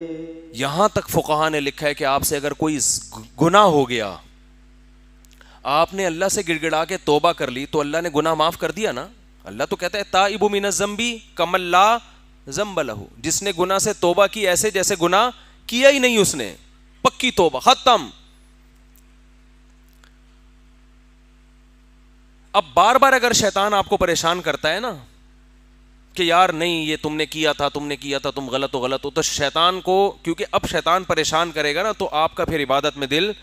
यहां तक फुकाहा ने लिखा है कि आपसे अगर कोई गुना हो गया आपने अल्लाह से गिड़गिड़ा के तोबा कर ली तो अल्लाह ने गुना माफ कर दिया ना अल्लाह तो कहता है ताइबु मिन जम्बी कमल्ला जम्बलहू जिसने गुना से तोबा की ऐसे जैसे गुना किया ही नहीं उसने पक्की तोबा खत्म अब बार बार अगर शैतान आपको परेशान करता है ना कि यार नहीं ये तुमने किया था तुमने किया था तुम गलत हो गलत हो तो शैतान को क्योंकि अब शैतान परेशान करेगा ना तो आपका फिर इबादत में दिल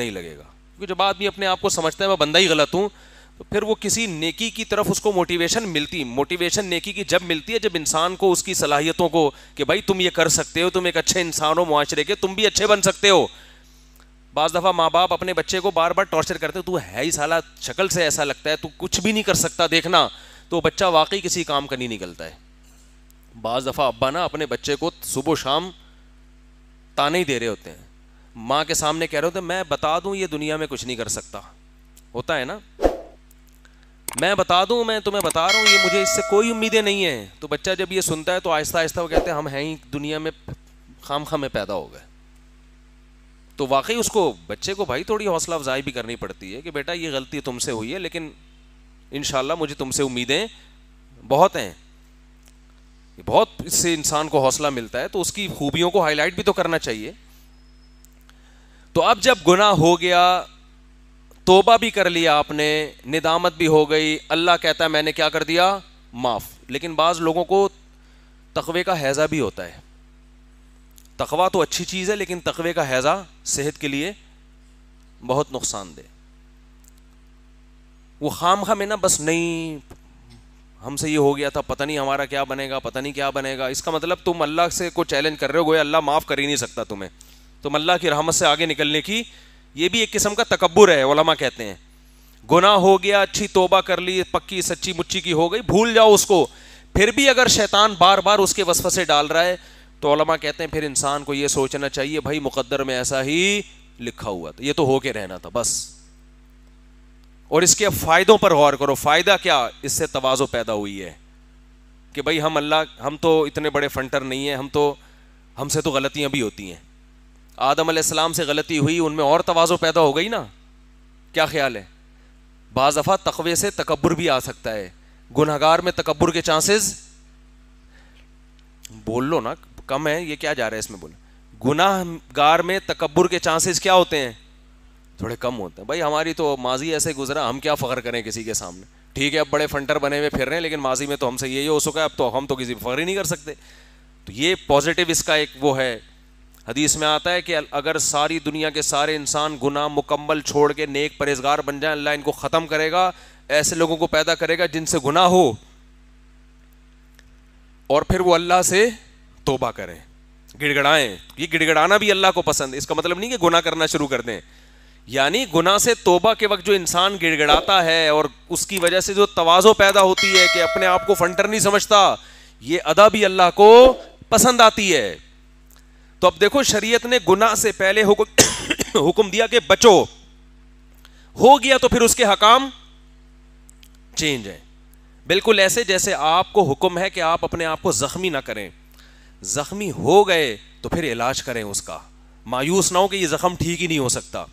नहीं लगेगा क्योंकि जब आदमी अपने आप को समझता है मैं बंदा ही गलत हूँ तो फिर वो किसी नेकी की तरफ उसको मोटिवेशन मिलती मोटिवेशन नेकी की जब मिलती है जब इंसान को उसकी सलाहियतों को कि भाई तुम ये कर सकते हो तुम एक अच्छे इंसान हो मुआरे के तुम भी अच्छे बन सकते हो बाज़ दफ़ा माँ बाप अपने बच्चे को बार बार टॉर्चर करते हो तू है ही साला शक्ल से ऐसा लगता है तू कुछ भी नहीं कर सकता देखना तो बच्चा वाकई किसी काम का नहीं निकलता है बाज़ दफ़ा अब्बा ना अपने बच्चे को सुबह शाम ताने ही दे रहे होते हैं माँ के सामने कह रहे होते मैं बता दूँ ये दुनिया में कुछ नहीं कर सकता होता है ना मैं बता दूं मैं तुम्हें बता रहा हूँ ये मुझे इससे कोई उम्मीदें नहीं है तो बच्चा जब ये सुनता है तो आहिस्ता आहिस्ता वो कहते हैं हम हैं ही दुनिया में खाम खाम में पैदा हो गए तो वाकई उसको बच्चे को भाई थोड़ी हौसला अफजाई भी करनी पड़ती है कि बेटा ये गलती तुमसे हुई है लेकिन इन मुझे तुमसे उम्मीदें बहुत हैं बहुत इससे इंसान को हौसला मिलता है तो उसकी खूबियों को हाईलाइट भी तो करना चाहिए तो अब जब गुनाह हो गया तोबा भी कर लिया आपने निदामत भी हो गई अल्लाह कहता है मैंने क्या कर दिया माफ़ लेकिन बाज़ लोगों को तकवे का हैज़ा भी होता है तकवा तो अच्छी चीज़ है लेकिन तकवे का हैज़ा सेहत के लिए बहुत नुकसानदेह वो खाम खा में ना बस नहीं हमसे ये हो गया था पता नहीं हमारा क्या बनेगा पता नहीं क्या बनेगा इसका मतलब तुम अल्लाह से को चैलेंज कर रहे हो गोया अल्लाह माफ़ कर ही नहीं सकता तुम्हें तुम अल्लाह की रहमत से आगे निकलने की ये भी एक किस्म का तकबर है ओलमा कहते हैं गुनाह हो गया अच्छी तोबा कर ली पक्की सच्ची मुच्ची की हो गई भूल जाओ उसको फिर भी अगर शैतान बार बार उसके से डाल रहा है तो ओलमा कहते हैं फिर इंसान को ये सोचना चाहिए भाई मुकद्दर में ऐसा ही लिखा हुआ था ये तो होके रहना था बस और इसके फ़ायदों पर गौर करो फ़ायदा क्या इससे तोज़ो पैदा हुई है कि भाई हम अल्लाह हम तो इतने बड़े फंटर नहीं हैं हम तो हमसे तो गलतियाँ भी होती हैं आदम आसमाम से गलती हुई उनमें और तोज़ो पैदा हो गई ना क्या ख्याल है बाज़ दफ़ा तकवे से तकबर भी आ सकता है गुनहगार में तकबर के चांसेस बोल लो ना कम है ये क्या जा रहा है इसमें बोल गुनाहगार में तकबर के चांसेस क्या होते हैं थोड़े कम होते हैं भाई हमारी तो माजी ऐसे गुजरा हम क्या फ़ख्र करें किसी के सामने ठीक है अब बड़े फंटर बने हुए फिर रहे हैं लेकिन माजी में तो हमसे ये हो सका अब तो हम तो किसी पर फ़ख्र ही नहीं कर सकते तो ये पॉजिटिव इसका एक वो है हदीस में आता है कि अगर सारी दुनिया के सारे इंसान गुनाह मुकम्मल छोड़ के नेक परहेजगार बन जाए अल्लाह इनको ख़त्म करेगा ऐसे लोगों को पैदा करेगा जिनसे गुनाह हो और फिर वो अल्लाह से तोबा करें गिड़गड़ाएं ये गिड़गड़ाना भी अल्लाह को पसंद है इसका मतलब नहीं कि गुनाह करना शुरू कर दें यानी गुना से तोबा के वक्त जो इंसान गिड़गिड़ाता है और उसकी वजह से जो तवाज़ो पैदा होती है कि अपने आप को फंटर नहीं समझता ये अदा भी अल्लाह को पसंद आती है तो अब देखो शरीयत ने गुना से पहले हुक्म हुक्म दिया कि बचो हो गया तो फिर उसके हकाम चेंज है बिल्कुल ऐसे जैसे आपको हुक्म है कि आप अपने आप को ज़ख्मी ना करें ज़ख्मी हो गए तो फिर इलाज करें उसका मायूस ना हो कि ये जख्म ठीक ही नहीं हो सकता